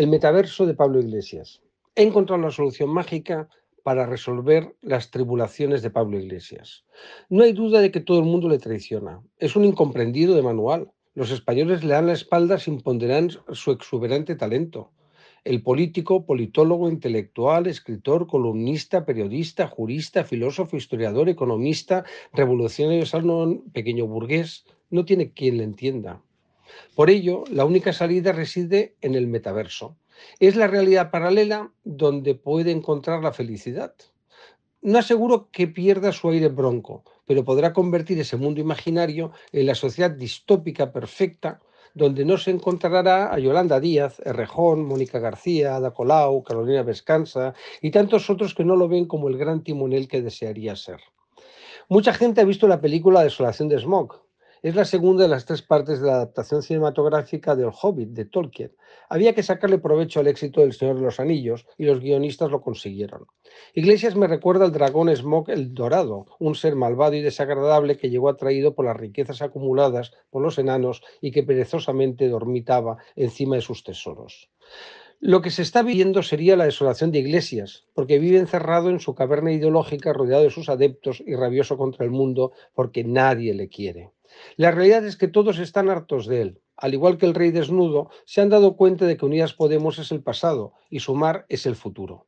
El metaverso de Pablo Iglesias. He encontrado la solución mágica para resolver las tribulaciones de Pablo Iglesias. No hay duda de que todo el mundo le traiciona. Es un incomprendido de manual. Los españoles le dan la espalda sin ponderar su exuberante talento. El político, politólogo, intelectual, escritor, columnista, periodista, jurista, filósofo, historiador, economista, revolucionario, salón pequeño burgués, no tiene quien le entienda. Por ello, la única salida reside en el metaverso. Es la realidad paralela donde puede encontrar la felicidad. No aseguro que pierda su aire bronco, pero podrá convertir ese mundo imaginario en la sociedad distópica perfecta donde no se encontrará a Yolanda Díaz, Errejón, Mónica García, Ada Colau, Carolina Vescanza y tantos otros que no lo ven como el gran timonel que desearía ser. Mucha gente ha visto la película Desolación de Smog, es la segunda de las tres partes de la adaptación cinematográfica de El Hobbit de Tolkien. Había que sacarle provecho al éxito del Señor de los Anillos y los guionistas lo consiguieron. Iglesias me recuerda al dragón Smog el Dorado, un ser malvado y desagradable que llegó atraído por las riquezas acumuladas por los enanos y que perezosamente dormitaba encima de sus tesoros. Lo que se está viviendo sería la desolación de Iglesias, porque vive encerrado en su caverna ideológica, rodeado de sus adeptos y rabioso contra el mundo, porque nadie le quiere. La realidad es que todos están hartos de él. Al igual que el rey desnudo, se han dado cuenta de que Unidas Podemos es el pasado y Sumar es el futuro.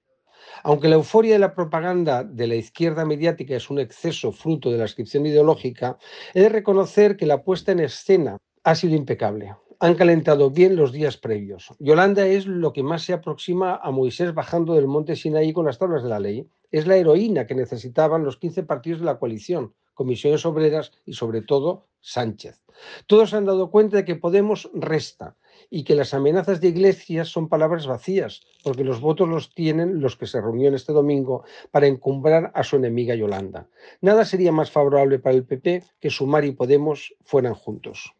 Aunque la euforia de la propaganda de la izquierda mediática es un exceso fruto de la inscripción ideológica, he de reconocer que la puesta en escena ha sido impecable han calentado bien los días previos. Yolanda es lo que más se aproxima a Moisés bajando del monte Sinaí con las tablas de la ley. Es la heroína que necesitaban los 15 partidos de la coalición, comisiones obreras y sobre todo Sánchez. Todos han dado cuenta de que Podemos resta y que las amenazas de iglesias son palabras vacías, porque los votos los tienen los que se reunieron este domingo para encumbrar a su enemiga Yolanda. Nada sería más favorable para el PP que Sumar y Podemos fueran juntos.